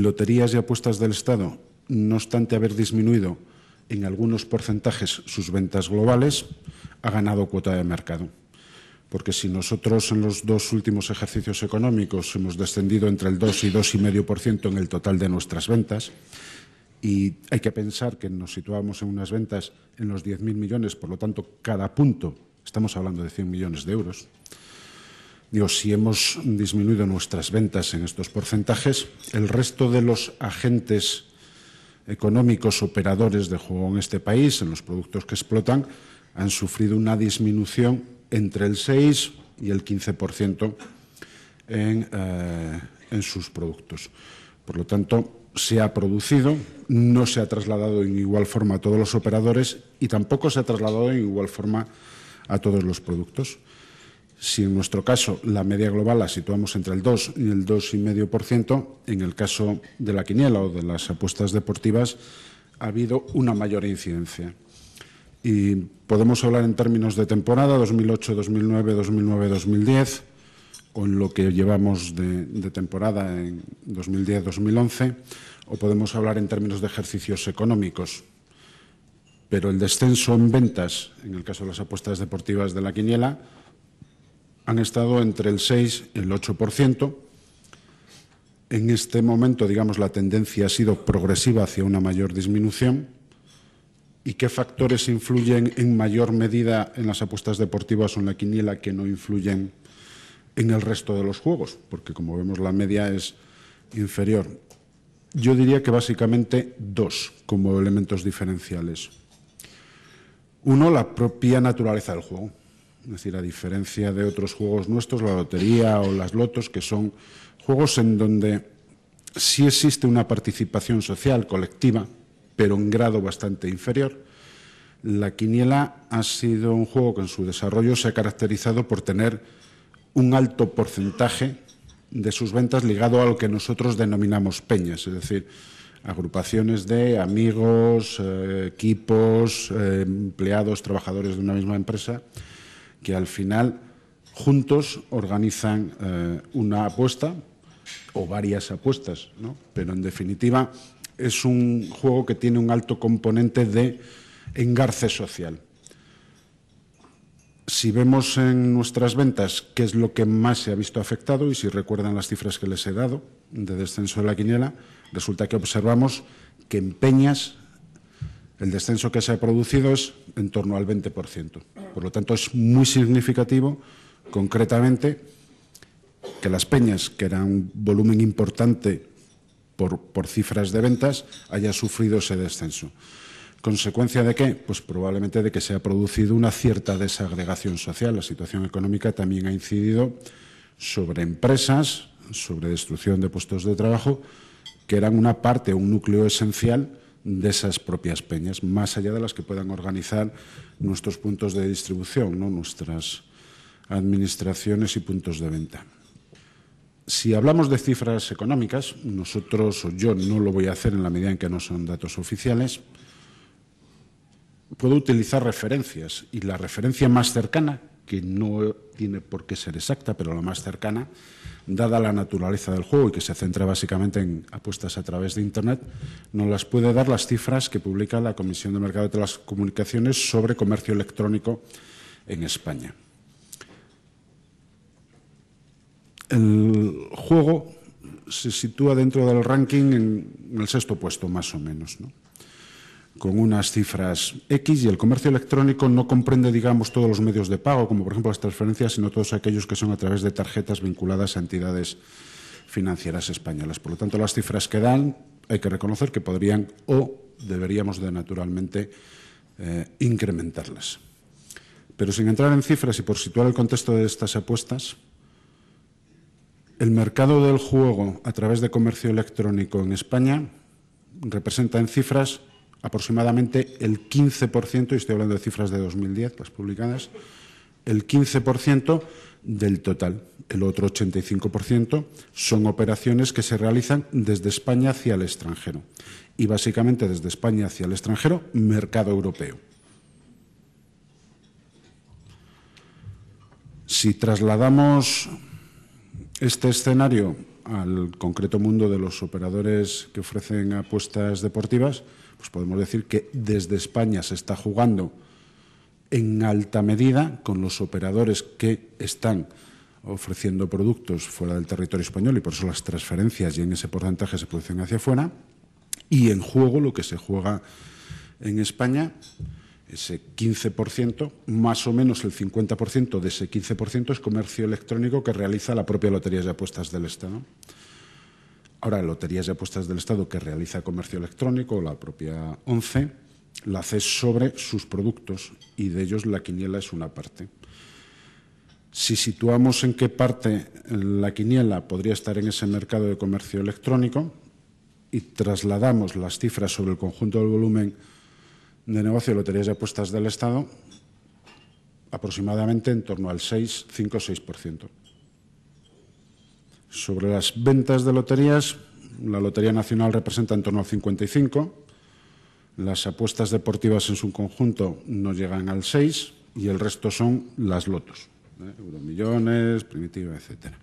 Loterías y apuestas del Estado, no obstante haber disminuido en algunos porcentajes sus ventas globales, ha ganado cuota de mercado. Porque si nosotros en los dos últimos ejercicios económicos hemos descendido entre el 2 y 2,5% en el total de nuestras ventas, y hay que pensar que nos situamos en unas ventas en los 10.000 millones, por lo tanto, cada punto, estamos hablando de 100 millones de euros, si hemos disminuido nuestras ventas en estos porcentajes, el resto de los agentes económicos operadores de juego en este país, en los productos que explotan, han sufrido una disminución entre el 6 y el 15% en, eh, en sus productos. Por lo tanto, se ha producido, no se ha trasladado en igual forma a todos los operadores y tampoco se ha trasladado en igual forma a todos los productos. Si en nuestro caso la media global la situamos entre el 2 y el 2,5%, en el caso de la quiniela o de las apuestas deportivas ha habido una mayor incidencia. Y podemos hablar en términos de temporada 2008, 2009, 2009, 2010 o en lo que llevamos de, temporada en 2010-2011, o podemos hablar en términos de ejercicios económicos. Pero el descenso en ventas, en el caso de las apuestas deportivas de la quiniela, han estado entre el 6 y el 8%. En este momento, digamos, la tendencia ha sido progresiva hacia una mayor disminución. ¿Y qué factores influyen en mayor medida en las apuestas deportivas o en la quiniela que no influyen en el resto de los juegos? Porque, como vemos, la media es inferior. Yo diría que básicamente dos como elementos diferenciales. Uno, la propia naturaleza del juego es decir, a diferencia de otros juegos nuestros, la lotería o las lotos, que son juegos en donde sí existe una participación social colectiva, pero en grado bastante inferior. La quiniela ha sido un juego que en su desarrollo se ha caracterizado por tener un alto porcentaje de sus ventas ligado a lo que nosotros denominamos peñas, es decir, agrupaciones de amigos, eh, equipos, eh, empleados, trabajadores de una misma empresa que al final juntos organizan eh, una apuesta o varias apuestas, pero en definitiva es un juego que tiene un alto componente de engarce social. Si vemos en nuestras ventas qué es lo que más se ha visto afectado y si recuerdan las cifras que les he dado de descenso de la quiniela, resulta que observamos que en Peñas el descenso que se ha producido es en torno al 20%. Por lo tanto, es muy significativo, concretamente, que las peñas, que eran un volumen importante por, por cifras de ventas, haya sufrido ese descenso. ¿Consecuencia de qué? Pues probablemente de que se ha producido una cierta desagregación social. La situación económica también ha incidido sobre empresas, sobre destrucción de puestos de trabajo, que eran una parte, un núcleo esencial de esas propias peñas, más allá de las que puedan organizar nuestros puntos de distribución, ¿no? nuestras administraciones y puntos de venta. Si hablamos de cifras económicas, nosotros o yo no lo voy a hacer en la medida en que no son datos oficiales, puedo utilizar referencias y la referencia más cercana que no tiene por qué ser exacta, pero la más cercana, dada la naturaleza del juego y que se centra básicamente en apuestas a través de Internet, nos las puede dar las cifras que publica la Comisión de Mercado de las Comunicaciones sobre comercio electrónico en España. El juego se sitúa dentro del ranking en el sexto puesto, más o menos. ¿no? con unas cifras X y el comercio electrónico no comprende, digamos, todos los medios de pago, como por ejemplo las transferencias, sino todos aquellos que son a través de tarjetas vinculadas a entidades financieras españolas. Por lo tanto, las cifras que dan hay que reconocer que podrían o deberíamos de naturalmente eh, incrementarlas. Pero sin entrar en cifras y por situar el contexto de estas apuestas, el mercado del juego a través de comercio electrónico en España representa en cifras aproximadamente el 15%, y estoy hablando de cifras de 2010, las publicadas, el 15% del total. El otro 85% son operaciones que se realizan desde España hacia el extranjero y básicamente desde España hacia el extranjero, mercado europeo. Si trasladamos este escenario al concreto mundo de los operadores que ofrecen apuestas deportivas, pues podemos decir que desde España se está jugando en alta medida con los operadores que están ofreciendo productos fuera del territorio español y por eso las transferencias y en ese porcentaje se producen hacia afuera. Y en juego lo que se juega en España ese 15%, más o menos el 50% de ese 15% es comercio electrónico que realiza la propia Loterías de Apuestas del Estado. Ahora, Loterías de Apuestas del Estado que realiza comercio electrónico, la propia ONCE, la hace sobre sus productos y de ellos la quiniela es una parte. Si situamos en qué parte la quiniela podría estar en ese mercado de comercio electrónico y trasladamos las cifras sobre el conjunto del volumen de negocio de loterías y apuestas del Estado aproximadamente en torno al 6, 5 o 6%. Sobre las ventas de loterías, la Lotería Nacional representa en torno al 55%, las apuestas deportivas en su conjunto no llegan al 6% y el resto son las lotos, ¿eh? euromillones, primitiva, etcétera.